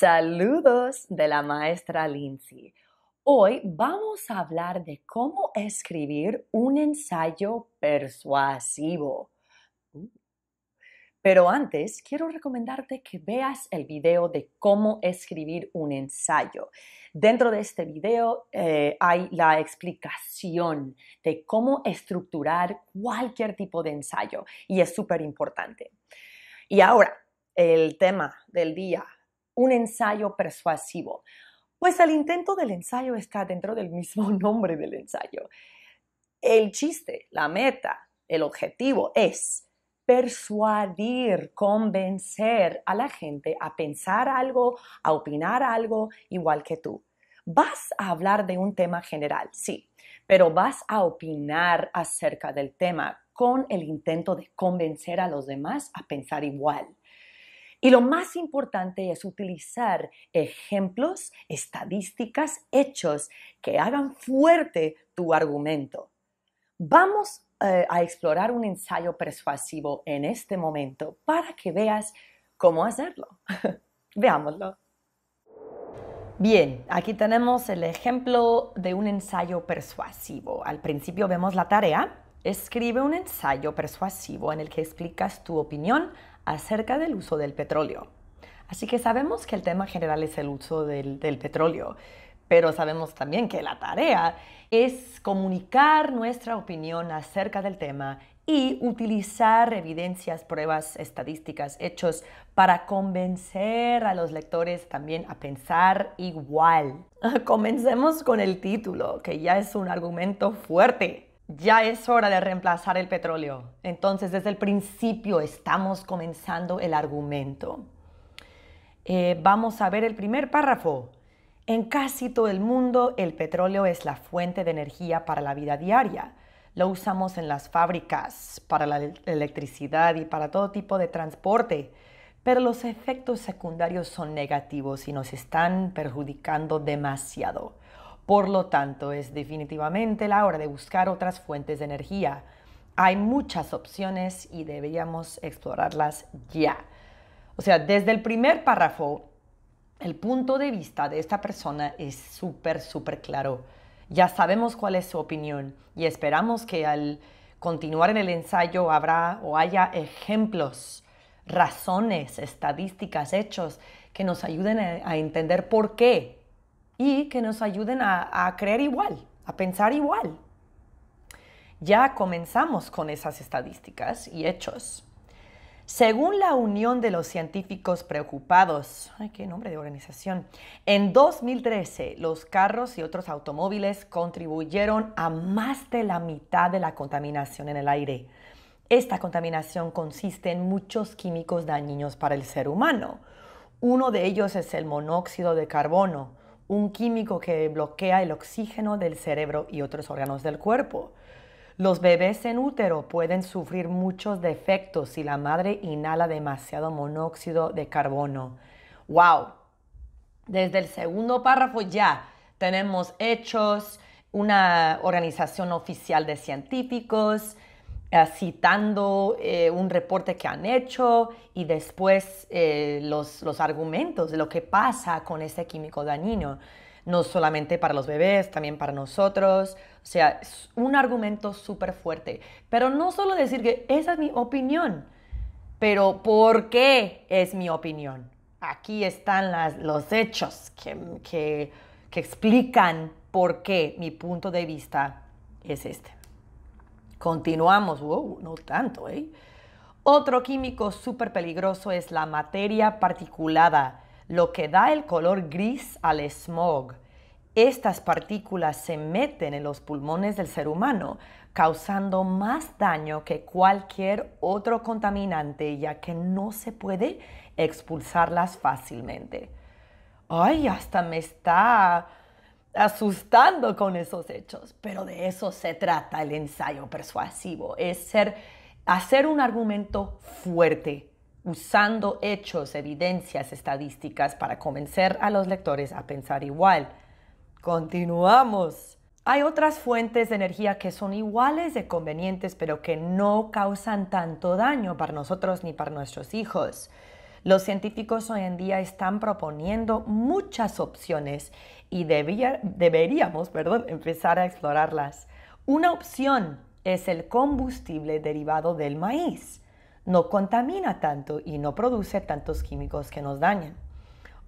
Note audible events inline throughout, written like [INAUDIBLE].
Saludos de la maestra Lindsay. Hoy vamos a hablar de cómo escribir un ensayo persuasivo. Uh. Pero antes quiero recomendarte que veas el video de cómo escribir un ensayo. Dentro de este video eh, hay la explicación de cómo estructurar cualquier tipo de ensayo y es súper importante. Y ahora, el tema del día un ensayo persuasivo. Pues el intento del ensayo está dentro del mismo [LAUGHS] nombre del ensayo. El chiste, la meta, el objetivo es persuadir, convencer a la gente a pensar algo, a opinar algo igual que tú. Vas a hablar de un tema general, sí, pero vas a opinar acerca del tema con el intento de convencer a los demás a pensar igual. Y lo más importante es utilizar ejemplos, estadísticas, hechos que hagan fuerte tu argumento. Vamos eh, a explorar un ensayo persuasivo en este momento para que veas cómo hacerlo. [LAUGHS] Veámoslo. Bien, aquí tenemos el ejemplo de un ensayo persuasivo. Al principio vemos la tarea Escribe un ensayo persuasivo en el que explicas tu opinión acerca del uso del petróleo. Así que sabemos que el tema general es el uso del, petróleo, pero sabemos también que la tarea es comunicar nuestra opinión acerca del tema y utilizar evidencias, pruebas, estadísticas, hechos para convencer a los lectores también a pensar igual. [LAUGHS] Comencemos con el título, que ya es un argumento fuerte ya es hora de reemplazar el petróleo. Entonces, desde el principio estamos comenzando el argumento. Eh, vamos a ver el primer párrafo. En casi todo el mundo, el petróleo es la fuente de energía para la vida diaria. Lo usamos en las fábricas, para la electricidad y para todo tipo de transporte. Pero los efectos secundarios son negativos y nos están perjudicando demasiado. Por lo tanto, es definitivamente la hora de buscar otras fuentes de energía. Hay muchas opciones y deberíamos explorarlas ya. O sea, desde el primer párrafo, el punto de vista de esta persona es súper, súper claro. Ya sabemos cuál es su opinión y esperamos que al continuar en el ensayo habrá o haya ejemplos, razones, estadísticas, hechos que nos ayuden a, a entender por qué y que nos ayuden a, creer igual, a pensar igual. Ya comenzamos con esas estadísticas y hechos. Según la Unión de los Científicos Preocupados, qué nombre de organización, en 2013 los carros y otros automóviles contribuyeron a más de la mitad de la contaminación en el aire. Esta contaminación consiste en muchos químicos dañinos para el ser humano. Uno de ellos es el monóxido de carbono, un químico que bloquea el oxígeno del cerebro y otros órganos del cuerpo. Los bebés en útero pueden sufrir muchos defectos si la madre inhala demasiado monóxido de carbono. ¡Wow! Desde el segundo párrafo ya tenemos hechos, una organización oficial de científicos, eh, citando eh, un reporte que han hecho y después eh, los, los, argumentos de lo que pasa con este químico dañino, no solamente para los bebés, también para nosotros. O sea, es un argumento súper fuerte. Pero no solo decir que esa es mi opinión, pero ¿por qué es mi opinión? Aquí están las, los hechos que, que explican por qué mi punto de vista es este. Continuamos, wow, no tanto, ¿eh? Otro químico súper peligroso es la materia particulada, lo que da el color gris al smog. Estas partículas se meten en los pulmones del ser humano, causando más daño que cualquier otro contaminante, ya que no se puede expulsarlas fácilmente. Ay, hasta me está asustando con esos hechos, pero de eso se trata el ensayo persuasivo, es ser, hacer un argumento fuerte usando hechos, evidencias, estadísticas para convencer a los lectores a pensar igual. Continuamos. Hay otras fuentes de energía que son iguales de convenientes, pero que no causan tanto daño para nosotros ni para nuestros hijos. Los científicos hoy en día están proponiendo muchas opciones y deberíamos empezar a explorarlas. Una opción es el combustible derivado del maíz. No contamina tanto y no produce tantos químicos que nos dañan.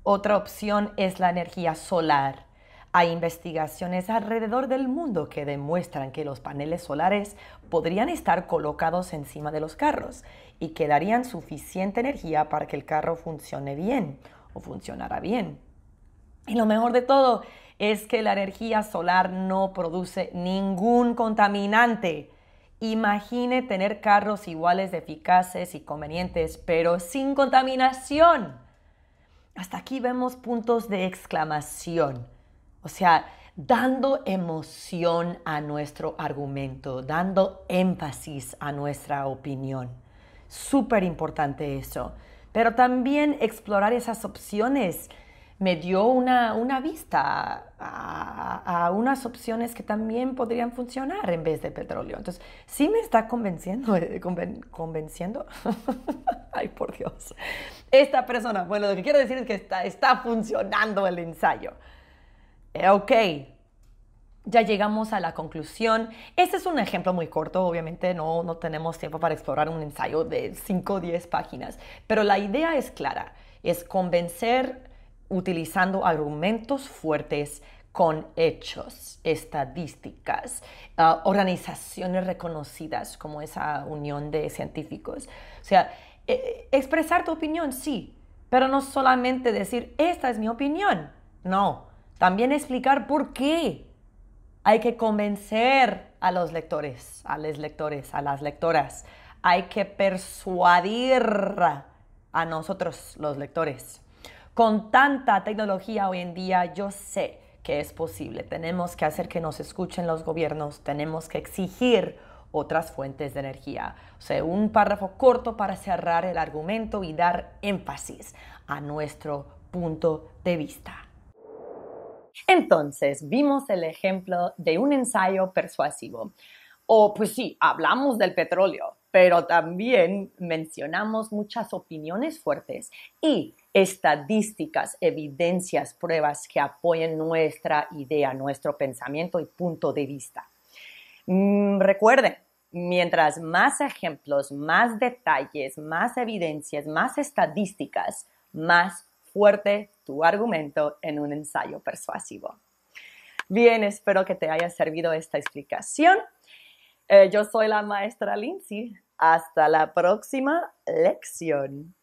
Otra opción es la energía solar hay investigaciones alrededor del mundo que demuestran que los paneles solares podrían estar colocados encima de los carros y que darían suficiente energía para que el carro funcione bien o funcionara bien. Y lo mejor de todo es que la energía solar no produce ningún contaminante. Imagine tener carros iguales de eficaces y convenientes, pero sin contaminación. Hasta aquí vemos puntos de exclamación. O sea, dando emoción a nuestro argumento, dando énfasis a nuestra opinión. Súper importante eso. Pero también explorar esas opciones me dio una, vista a, unas opciones que también podrían funcionar en vez de petróleo. Entonces, sí me está convenciendo, eh, convenciendo, [LAUGHS] ay por Dios, esta persona, bueno, lo que quiero decir es que está funcionando el ensayo. Eh, ok, ya llegamos a la conclusión. Este es un ejemplo muy corto, obviamente no, no tenemos tiempo para explorar un ensayo de 5 o 10 páginas, pero la idea es clara, es convencer utilizando argumentos fuertes con hechos, estadísticas, ah, organizaciones reconocidas como esa unión de científicos. O sea, e, e, expresar tu opinión, sí, pero no solamente decir, esta es mi opinión, no también explicar por qué hay que convencer a los lectores, a los lectores, a las lectoras. Hay que persuadir a nosotros, los lectores. Con tanta tecnología hoy en día, yo sé que es posible. Tenemos que hacer que nos escuchen los gobiernos, tenemos que exigir otras fuentes de energía. O sea, un párrafo corto para cerrar el argumento y dar énfasis a nuestro punto de vista. Entonces, vimos el ejemplo de un ensayo persuasivo. O pues sí, hablamos del petróleo, pero también mencionamos muchas opiniones fuertes y estadísticas, evidencias, pruebas que apoyen nuestra idea, nuestro pensamiento y punto de vista. Mm, recuerden, mientras más ejemplos, más detalles, más evidencias, más estadísticas, más fuerte tu argumento en un ensayo persuasivo. Bien, espero que te haya servido esta explicación. Eh, yo soy la maestra Lindsay. Hasta la próxima lección.